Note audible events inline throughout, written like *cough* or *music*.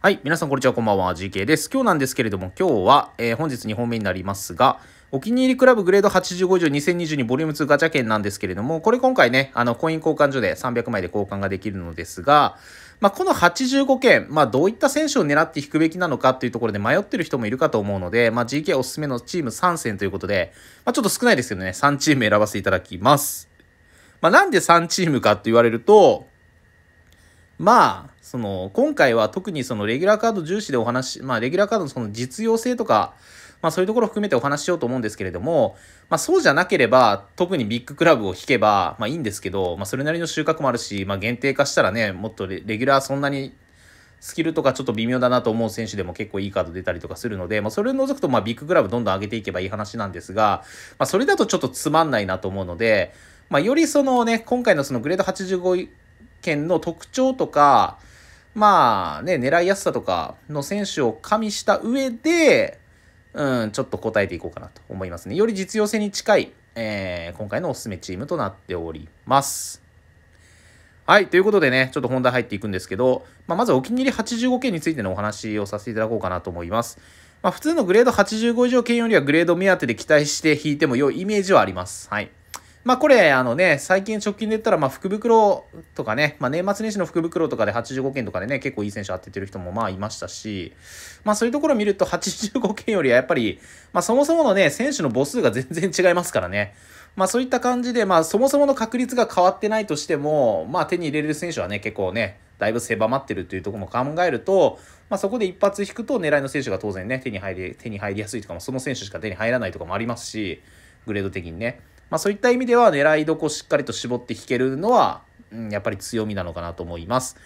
はい。皆さん、こんにちは。こんばんは。GK です。今日なんですけれども、今日は、えー、本日2本目になりますが、お気に入りクラブグレード85以上2022ボリューム2ガチャ券なんですけれども、これ今回ね、あの、コイン交換所で300枚で交換ができるのですが、まあ、この85件、まあ、どういった選手を狙って引くべきなのかっていうところで迷ってる人もいるかと思うので、まあ、GK おすすめのチーム3戦ということで、まあ、ちょっと少ないですけどね、3チーム選ばせていただきます。まあ、なんで3チームかって言われると、まあ、その、今回は特にそのレギュラーカード重視でお話、まあレギュラーカードのその実用性とか、まあそういうところ含めてお話ししようと思うんですけれども、まあそうじゃなければ、特にビッグクラブを引けば、まあいいんですけど、まあそれなりの収穫もあるし、まあ限定化したらね、もっとレギュラーそんなにスキルとかちょっと微妙だなと思う選手でも結構いいカード出たりとかするので、まあ、それを除くとまあビッグクラブどんどん上げていけばいい話なんですが、まあ、それだとちょっとつまんないなと思うので、まあ、よりそのね、今回のそのグレード85件の特徴とか、まあね、狙いやすさとかの選手を加味した上で、うん、ちょっと答えていこうかなと思いますね。より実用性に近い、えー、今回のおすすめチームとなっております。はい。ということでね、ちょっと本題入っていくんですけど、まあ、まずお気に入り85件についてのお話をさせていただこうかなと思います。まあ、普通のグレード85以上件よりはグレード目当てで期待して引いても良いイメージはあります。はい。まあこれ、あのね、最近直近で言ったら、まあ福袋とかね、まあ年末年始の福袋とかで85件とかでね、結構いい選手当ててる人もまあいましたし、まあそういうところを見ると85件よりはやっぱり、まあそもそものね、選手の母数が全然違いますからね。まあそういった感じで、まあそもそもの確率が変わってないとしても、まあ手に入れる選手はね、結構ね、だいぶ狭まってるというところも考えると、まあ、そこで一発引くと狙いの選手が当然ね手に入り手に入りやすいとかもその選手しか手に入らないとかもありますしグレード的にね。まあ、そういった意味では狙いどこしっかりと絞って引けるのは、うん、やっぱり強みなのかなと思います。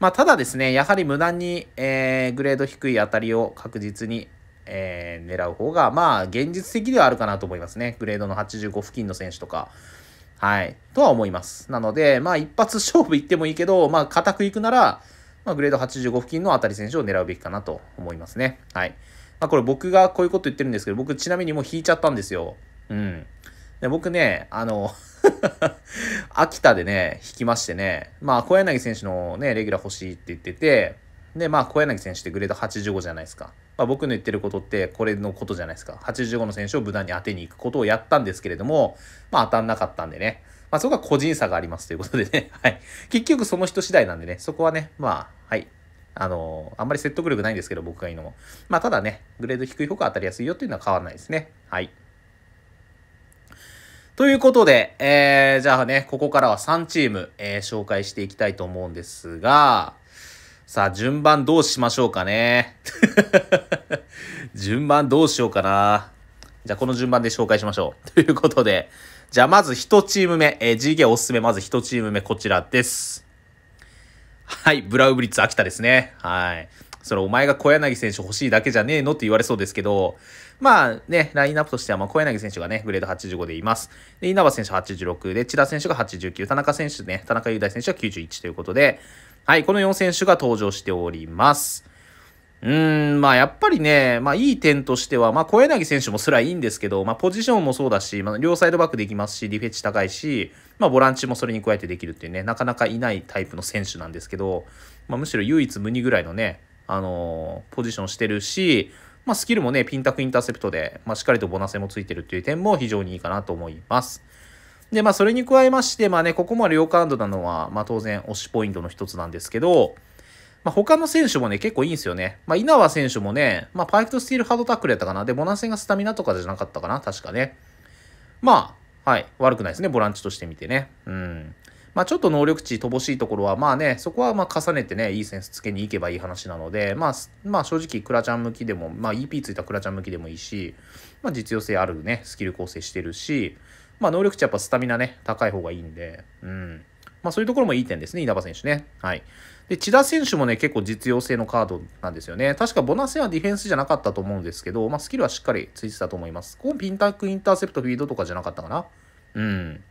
まあ、ただですね、やはり無難に、えー、グレード低い当たりを確実に、えー、狙う方が、まあ、現実的ではあるかなと思いますね。グレードの85付近の選手とか。はい。とは思います。なので、まあ、一発勝負いってもいいけど、まあ、固くいくなら、まあ、グレード85付近の当たり選手を狙うべきかなと思いますね。はい。まあ、これ僕がこういうこと言ってるんですけど、僕ちなみにもう引いちゃったんですよ。うん。で、僕ね、あの *laughs* 秋田でね、引きましてね、まあ、小柳選手のね、レギュラー欲しいって言ってて、で、まあ、小柳選手ってグレード85じゃないですか。まあ、僕の言ってることって、これのことじゃないですか。85の選手を無難に当てに行くことをやったんですけれども、まあ、当たんなかったんでね。まあ、そこは個人差がありますということでね。*laughs* はい。結局、その人次第なんでね、そこはね、まあ、はい。あのー、あんまり説得力ないんですけど、僕が言うのも。まあ、ただね、グレード低い方が当たりやすいよっていうのは変わらないですね。はい。ということで、えー、じゃあね、ここからは3チーム、えー、紹介していきたいと思うんですが、さあ、順番どうしましょうかね。*laughs* 順番どうしようかな。じゃあ、この順番で紹介しましょう。*laughs* ということで、じゃあ、まず1チーム目、えー、GK おすすめ、まず1チーム目、こちらです。はい、ブラウブリッツ秋田ですね。はい。それお前が小柳選手欲しいだけじゃねえのって言われそうですけど、まあね、ラインナップとしては、まあ、小柳選手がね、グレード85でいます。で、稲葉選手86で、千田選手が89、田中選手ね、田中雄大選手は91ということで、はい、この4選手が登場しております。うーん、まあやっぱりね、まあいい点としては、まあ小柳選手もすらいいんですけど、まあポジションもそうだし、まあ両サイドバックできますし、ディフェッチ高いし、まあボランチもそれに加えてできるっていうね、なかなかいないタイプの選手なんですけど、まあむしろ唯一無二ぐらいのね、あのー、ポジションしてるし、まあ、スキルもね、ピンタクインターセプトで、まあ、しっかりとボナセもついてるっていう点も非常にいいかなと思います。で、まあ、それに加えまして、まあね、ここも両カウントなのは、まあ、当然、推しポイントの一つなんですけど、まあ、他の選手もね、結構いいんですよね。まあ、稲葉選手もね、まあ、パイクとスティールハードタックルやったかな。で、ボナセがスタミナとかじゃなかったかな、確かね。まあ、はい、悪くないですね、ボランチとして見てね。うん。まあ、ちょっと能力値乏しいところは、まあね、そこはまあ重ねてね、いいセンスつけに行けばいい話なので、まあ、まあ、正直、クラちゃん向きでも、まあ、EP ついたクラちゃん向きでもいいし、まあ、実用性あるね、スキル構成してるし、まあ、能力値やっぱスタミナね、高い方がいいんで、うん。まあ、そういうところもいい点ですね、稲葉選手ね。はい。で、千田選手もね、結構実用性のカードなんですよね。確かボナセはディフェンスじゃなかったと思うんですけど、まあ、スキルはしっかりついてたと思います。こう、ピンタックインターセプトフィードとかじゃなかったかな。うん。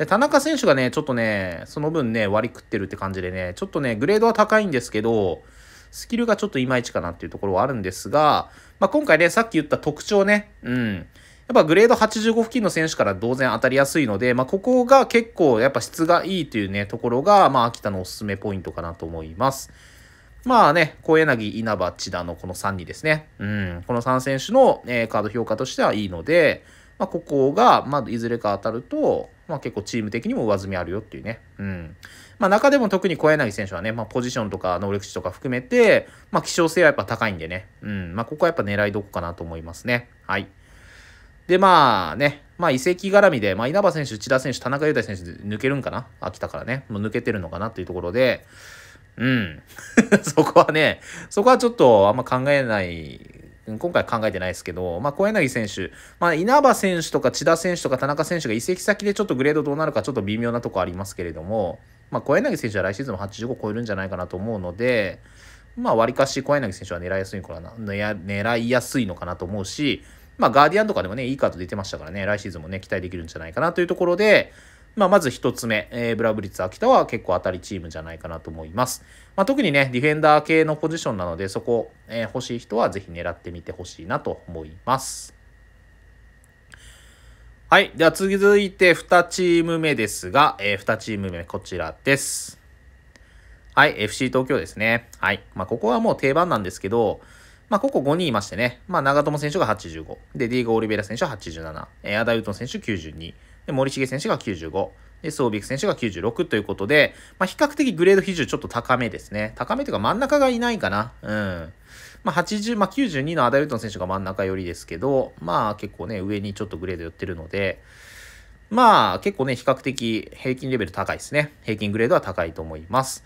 で、田中選手がね、ちょっとね、その分ね、割り食ってるって感じでね、ちょっとね、グレードは高いんですけど、スキルがちょっといまいちかなっていうところはあるんですが、まあ、今回ね、さっき言った特徴ね、うん。やっぱグレード85付近の選手から当然当たりやすいので、まあ、ここが結構やっぱ質がいいというね、ところが、まあ、秋田のおすすめポイントかなと思います。まあね、小柳、稲葉、千田のこの3人ですね。うん、この3選手の、えー、カード評価としてはいいので、まあ、ここが、まあ、いずれか当たると、まあ、結構チーム的にも上積みあるよっていうね。うん。まあ、中でも特に小柳選手はね、まあ、ポジションとか能力値とか含めて、まあ、希少性はやっぱ高いんでね。うん。まあ、ここはやっぱ狙いどこかなと思いますね。はい。で、まあね、まあ、移籍絡みで、まあ、稲葉選手、内田選手、田中雄太選手抜けるんかな秋田からね。もう抜けてるのかなっていうところで、うん。*laughs* そこはね、そこはちょっとあんま考えない今回考えてないですけど、まあ、小柳選手、まあ、稲葉選手とか千田選手とか田中選手が移籍先でちょっとグレードどうなるかちょっと微妙なとこありますけれども、まあ、小柳選手は来シーズンも85超えるんじゃないかなと思うので、まあ、割かし小柳選手は狙いやすいのかな、狙いやすいのかなと思うし、まあ、ガーディアンとかでもね、いいカード出てましたからね、来シーズンもね、期待できるんじゃないかなというところで、まあ、まず一つ目、えー、ブラブリッツ秋田は結構当たりチームじゃないかなと思います。まあ、特にね、ディフェンダー系のポジションなので、そこ、えー、欲しい人はぜひ狙ってみてほしいなと思います。はい。では続いて2チーム目ですが、えー、2チーム目こちらです。はい。FC 東京ですね。はい。まあ、ここはもう定番なんですけど、まあ、ここ5人いましてね。まあ、長友選手が85。で、ディーゴ・オリベラ選手は87。えー、アダウトン選手92。で森重選手が95。で、ソービク選手が96ということで、まあ、比較的グレード比重ちょっと高めですね。高めというか真ん中がいないかな。うん。まあ、80、まあ、92のアダルトン選手が真ん中寄りですけど、まあ、結構ね、上にちょっとグレード寄ってるので、まあ、結構ね、比較的平均レベル高いですね。平均グレードは高いと思います。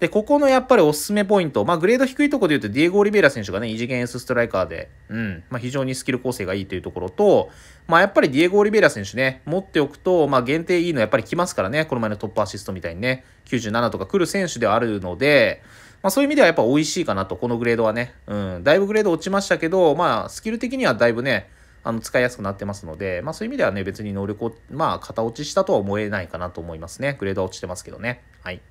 で、ここのやっぱりおすすめポイント、まあ、グレード低いところで言うと、ディエゴ・オリベイラ選手がね、異次元 S ストライカーで、うん、まあ、非常にスキル構成がいいというところと、まあ、やっぱりディエゴ・オリベイラ選手ね、持っておくと、まあ、限定いいのやっぱり来ますからね、この前のトップアシストみたいにね、97とか来る選手ではあるので、まあ、そういう意味ではやっぱ美味しいかなと、このグレードはね、うん、だいぶグレード落ちましたけど、まあ、スキル的にはだいぶね、あの使いやすくなってますので、まあ、そういう意味ではね、別に能力を、まあ、型落ちしたとは思えないかなと思いますね。グレードは落ちてますけどね。はい。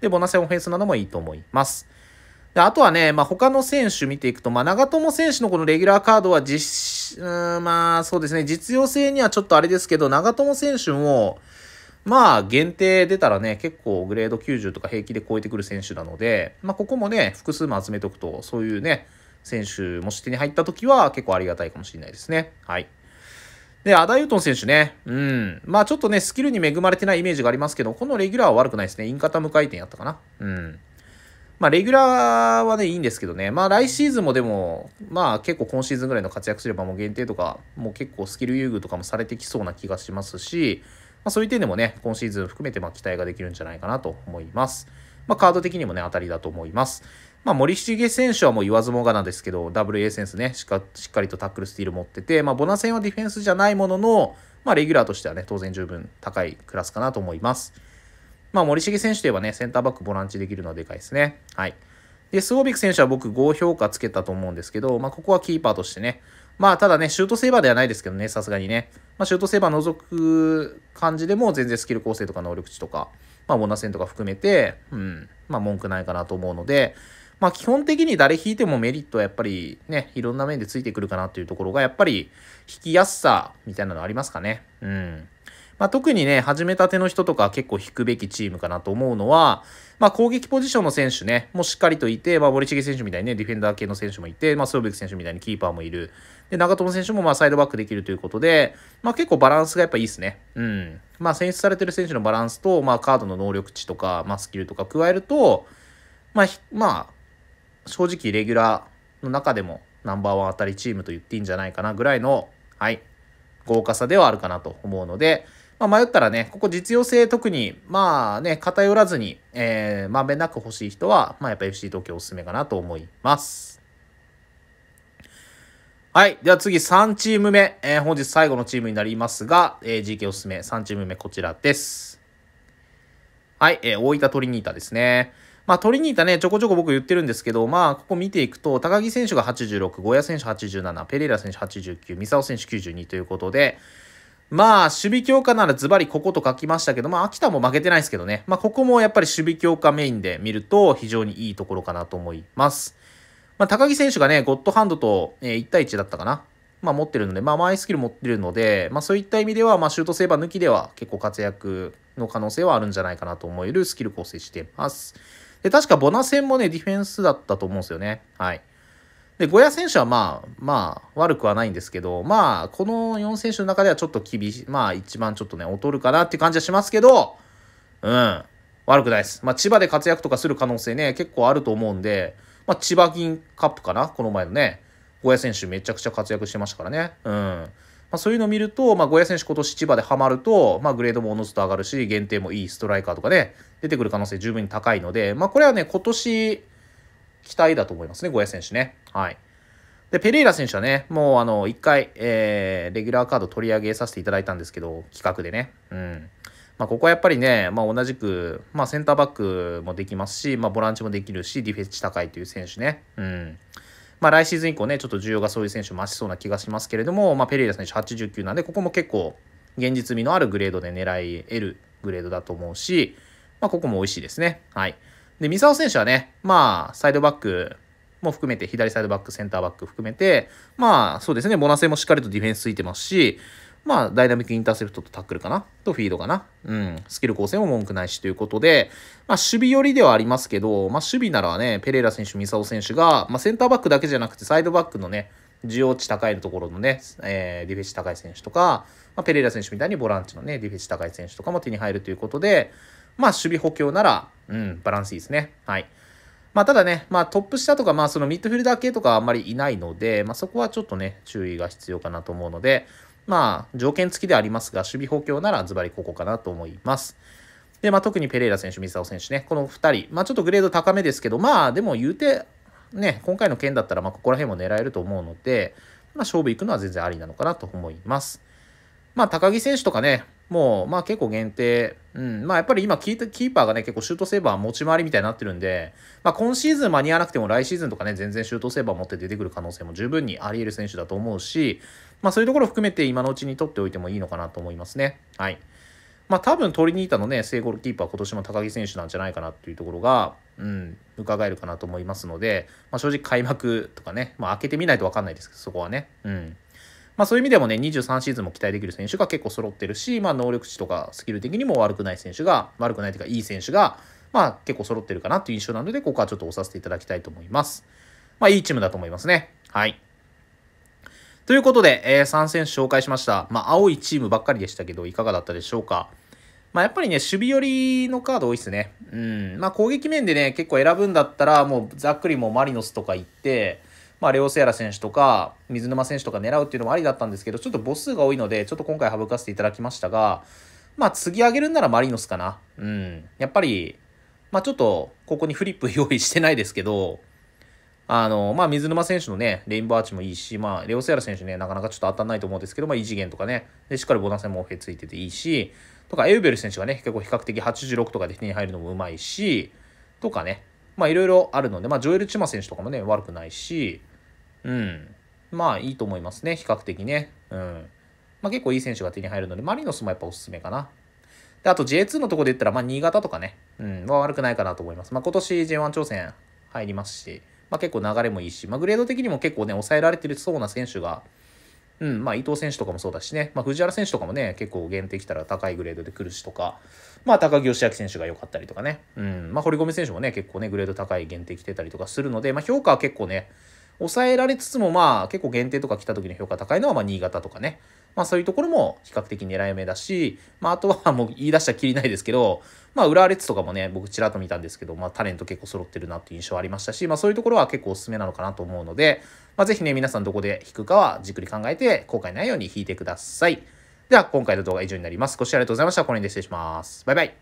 で、ボナセオフェンスなどもいいと思います。であとはね、まあ、他の選手見ていくと、まあ、長友選手のこのレギュラーカードは実、うん、まあ、そうですね、実用性にはちょっとあれですけど、長友選手も、まあ、限定出たらね、結構グレード90とか平気で超えてくる選手なので、まあ、ここもね、複数も集めておくと、そういうね、選手、もし手に入った時は結構ありがたいかもしれないですね。はい。で、アダユートン選手ね、うん。まあちょっとね、スキルに恵まれてないイメージがありますけど、このレギュラーは悪くないですね。インカタ無回転やったかな。うん。まあレギュラーはね、いいんですけどね。まあ来シーズンもでも、まあ結構今シーズンぐらいの活躍すればもう限定とか、もう結構スキル優遇とかもされてきそうな気がしますし、まあそういう点でもね、今シーズン含めてまあ期待ができるんじゃないかなと思います。まあカード的にもね、当たりだと思います。まあ、森重選手はもう言わずもがなんですけど、ダブル A センスねししっかりとタックルスティール持ってて、まあ、ボナ戦はディフェンスじゃないものの、まあ、レギュラーとしてはね、当然十分高いクラスかなと思います。まあ、森重選手といえばね、センターバック、ボランチできるのはでかいですね。はい。で、スゴビク選手は僕5評価つけたと思うんですけど、まあ、ここはキーパーとしてね、まあ、ただね、シュートセーバーではないですけどね、さすがにね、まあ、シュートセーバー除く感じでも、全然スキル構成とか能力値とか、まあ、ボナ戦とか含めて、うん、まあ、文句ないかなと思うので、まあ、基本的に誰引いてもメリットはやっぱりね、いろんな面でついてくるかなというところが、やっぱり引きやすさみたいなのありますかね。うん。まあ、特にね、始めたての人とか結構引くべきチームかなと思うのは、まあ、攻撃ポジションの選手ね、もうしっかりといて、まあ、森重選手みたいにね、ディフェンダー系の選手もいて、まあ、スロック選手みたいにキーパーもいる。で、長友選手もまあ、サイドバックできるということで、まあ、結構バランスがやっぱいいですね。うん。まあ、選出されてる選手のバランスと、まあ、カードの能力値とか、まあ、スキルとか加えると、まあ、まあ、正直レギュラーの中でもナンバーワンあたりチームと言っていいんじゃないかなぐらいの、はい、豪華さではあるかなと思うので、まあ、迷ったらね、ここ実用性特に、まあね、偏らずに、えー、まんべんなく欲しい人は、まあやっぱ FC 東京おすすめかなと思います。はい。では次3チーム目。えー、本日最後のチームになりますが、えー、GK おすすめ3チーム目こちらです。はい。えー、大分トリニータですね。まあ、取りに行ったね、ちょこちょこ僕言ってるんですけど、まあ、ここ見ていくと、高木選手が86、ゴヤ選手87、ペレイラ選手89、ミサオ選手92ということで、まあ、守備強化ならズバリここと書きましたけど、まあ、秋田も負けてないですけどね。まあ、ここもやっぱり守備強化メインで見ると非常にいいところかなと思います。まあ、高木選手がね、ゴッドハンドと、え1対1だったかな。まあ、持ってるので、まあ、マイスキル持ってるので、まあ、そういった意味では、まあ、シュートセーバー抜きでは結構活躍の可能性はあるんじゃないかなと思えるスキル構成してます。で、確かボナ戦もね、ディフェンスだったと思うんですよね。はい。で、ゴヤ選手はまあ、まあ、悪くはないんですけど、まあ、この4選手の中ではちょっと厳しい、まあ、一番ちょっとね、劣るかなって感じはしますけど、うん、悪くないです。まあ、千葉で活躍とかする可能性ね、結構あると思うんで、まあ、千葉銀カップかなこの前のね、ゴヤ選手めちゃくちゃ活躍してましたからね。うん。まあ、そういうのを見ると、まあ、ゴヤ選手今年千葉でハマると、まあ、グレードもおのずと上がるし、限定もいいストライカーとかね、出てくる可能性十分に高いので、まあ、これはね、今年、期待だと思いますね、ゴヤ選手ね。はい。で、ペレイラ選手はね、もうあの、一回、えー、レギュラーカード取り上げさせていただいたんですけど、企画でね。うん。まあ、ここはやっぱりね、まあ、同じく、まあ、センターバックもできますし、まあ、ボランチもできるし、ディフェンス高いという選手ね。うん。まあ、来シーズン以降ね、ちょっと需要がそういう選手増しそうな気がしますけれども、まあ、ペレイラ選手89なんで、ここも結構現実味のあるグレードで狙い得るグレードだと思うし、まあ、ここも美味しいですね。はい。で、三沢選手はね、まあ、サイドバックも含めて、左サイドバック、センターバック含めて、まあ、そうですね、ボナセもしっかりとディフェンスついてますし、まあ、ダイナミックインターセプトとタックルかなとフィードかな。うん。スキル構成も文句ないしということで、まあ、守備寄りではありますけど、まあ、守備ならね、ペレイラ選手、ミサオ選手が、まあ、センターバックだけじゃなくて、サイドバックのね、需要値高いところのね、えー、ディフェンス高い選手とか、まあ、ペレイラ選手みたいにボランチのね、ディフェンス高い選手とかも手に入るということで、まあ、守備補強なら、うん、バランスいいですね。はい。まあ、ただね、まあ、トップ下とか、まあ、そのミッドフィルダー系とかあんまりいないので、まあ、そこはちょっとね、注意が必要かなと思うので、まあ、条件付きでありますが、守備補強ならズバリここかなと思います。で、まあ、特にペレイラ選手、ミサオ選手ね、この2人、まあ、ちょっとグレード高めですけど、まあ、でも言うて、ね、今回の件だったら、まあ、ここら辺も狙えると思うので、まあ、勝負いくのは全然ありなのかなと思います。まあ、高木選手とかね、もう、まあ、結構限定、うん、まあ、やっぱり今キー、キーパーがね、結構シュートセーバー持ち回りみたいになってるんで、まあ、今シーズン間に合わなくても、来シーズンとかね、全然シュートセーバー持って出てくる可能性も十分にあり得る選手だと思うし、まあ、そういうところを含めて今のうちに取っておいてもいいのかなと思いますね。はい。まあ、多分トリニータのね、正ゴールキーパー今年も高木選手なんじゃないかなっていうところが、うん、伺えるかなと思いますので、まあ、正直開幕とかね、まあ、開けてみないとわかんないですけど、そこはね。うん。まあ、そういう意味でもね、23シーズンも期待できる選手が結構揃ってるし、まあ、能力値とかスキル的にも悪くない選手が、悪くないというか、いい選手が、まあ、結構揃ってるかなっていう印象なので、ここはちょっと押させていただきたいと思います。まあ、いいチームだと思いますね。はい。ということで、えー、3選手紹介しました。まあ、青いチームばっかりでしたけど、いかがだったでしょうか。まあ、やっぱりね、守備寄りのカード多いですね。うん。まあ、攻撃面でね、結構選ぶんだったら、もうざっくりもうマリノスとか行って、まあ、レオセアラ選手とか、水沼選手とか狙うっていうのもありだったんですけど、ちょっと母数が多いので、ちょっと今回省かせていただきましたが、まあ、次上げるんならマリノスかな。うん。やっぱり、まあ、ちょっと、ここにフリップ用意してないですけど、あの、まあ、水沼選手のね、レインボーアーチもいいし、まあ、レオセアラ選手ね、なかなかちょっと当たんないと思うんですけど、まあ、異次元とかね、で、しっかりボナセンもオフェついてていいし、とか、エウベル選手がね、結構比較的86とかで手に入るのもうまいし、とかね、まあ、いろいろあるので、まあ、ジョエル・チマ選手とかもね、悪くないし、うん、まあ、いいと思いますね、比較的ね。うん。まあ、結構いい選手が手に入るので、マリノスもやっぱおすすめかな。で、あと J2 のとこで言ったら、まあ、新潟とかね、うん、は悪くないかなと思います。まあ、今年 J1 挑戦入りますし、まあ、結構流れもいいし、まあ、グレード的にも結構ね、抑えられてるそうな選手が、うん、まあ、伊藤選手とかもそうだしね、まあ、藤原選手とかもね、結構限定きたら高いグレードで来るしとか、まあ、高木義明選手が良かったりとかね、うん、まあ、堀米選手もね、結構ね、グレード高い限定来てたりとかするので、まあ、評価は結構ね、抑えられつつも、まあ、結構限定とか来た時の評価高いのは、まあ、新潟とかね、まあそういうところも比較的狙い目だし、まああとは *laughs* もう言い出したらきりないですけど、まあ浦和レッズとかもね、僕ちらっと見たんですけど、まあタレント結構揃ってるなっていう印象ありましたし、まあそういうところは結構おすすめなのかなと思うので、まあぜひね、皆さんどこで弾くかはじっくり考えて後悔ないように弾いてください。では今回の動画は以上になります。ご視聴ありがとうございました。これ辺で失礼します。バイバイ。